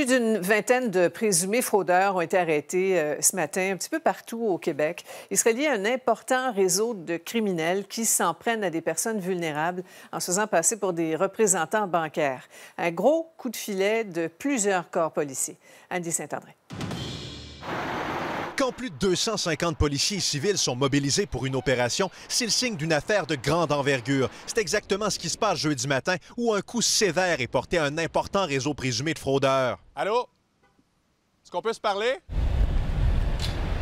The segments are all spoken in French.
Plus d'une vingtaine de présumés fraudeurs ont été arrêtés euh, ce matin un petit peu partout au Québec. Ils seraient liés à un important réseau de criminels qui s'en prennent à des personnes vulnérables en se faisant passer pour des représentants bancaires. Un gros coup de filet de plusieurs corps policiers. Andy Saint-André. Quand plus de 250 policiers civils sont mobilisés pour une opération, c'est le signe d'une affaire de grande envergure. C'est exactement ce qui se passe jeudi matin où un coup sévère est porté à un important réseau présumé de fraudeurs. Allô? Est-ce qu'on peut se parler?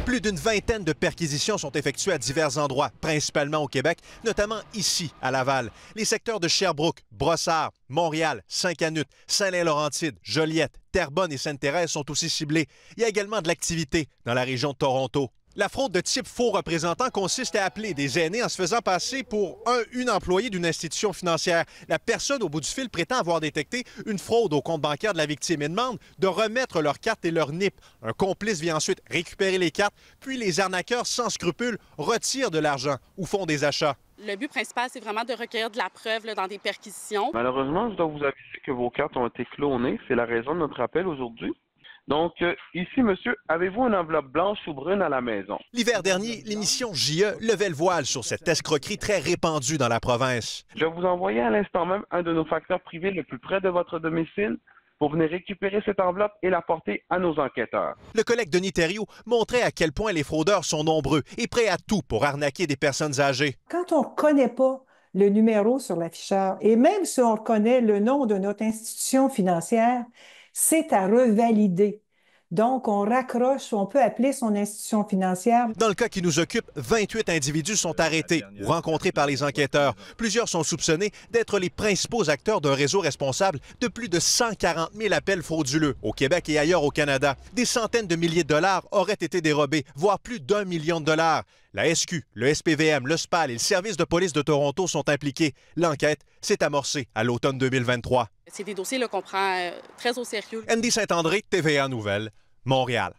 Plus d'une vingtaine de perquisitions sont effectuées à divers endroits, principalement au Québec, notamment ici, à Laval. Les secteurs de Sherbrooke, Brossard, Montréal, Saint-Canute, Saint-Laurentide, Joliette, Terrebonne et Sainte-Thérèse sont aussi ciblés. Il y a également de l'activité dans la région de Toronto. La fraude de type faux représentant consiste à appeler des aînés en se faisant passer pour un une employée d'une institution financière. La personne au bout du fil prétend avoir détecté une fraude au compte bancaire de la victime et demande de remettre leurs cartes et leur NIP. Un complice vient ensuite récupérer les cartes, puis les arnaqueurs sans scrupules retirent de l'argent ou font des achats. Le but principal, c'est vraiment de recueillir de la preuve dans des perquisitions. Malheureusement, je dois vous aviser que vos cartes ont été clonées. C'est la raison de notre appel aujourd'hui. Donc, euh, ici, monsieur, avez-vous une enveloppe blanche ou brune à la maison? L'hiver dernier, l'émission JE levait le voile sur cette escroquerie très répandue dans la province. Je vous envoyais à l'instant même un de nos facteurs privés le plus près de votre domicile pour venir récupérer cette enveloppe et la porter à nos enquêteurs. Le collègue Denis Thériault montrait à quel point les fraudeurs sont nombreux et prêts à tout pour arnaquer des personnes âgées. Quand on ne connaît pas le numéro sur l'afficheur et même si on connaît le nom de notre institution financière, c'est à revalider. Donc, on raccroche, on peut appeler son institution financière. Dans le cas qui nous occupe, 28 individus sont arrêtés ou rencontrés par les enquêteurs. Plusieurs sont soupçonnés d'être les principaux acteurs d'un réseau responsable de plus de 140 000 appels frauduleux au Québec et ailleurs au Canada. Des centaines de milliers de dollars auraient été dérobés, voire plus d'un million de dollars. La SQ, le SPVM, le SPAL et le service de police de Toronto sont impliqués. L'enquête s'est amorcée à l'automne 2023. C'est des dossiers qu'on prend euh, très au sérieux. Andy Saint-André, TVA Nouvelle, Montréal.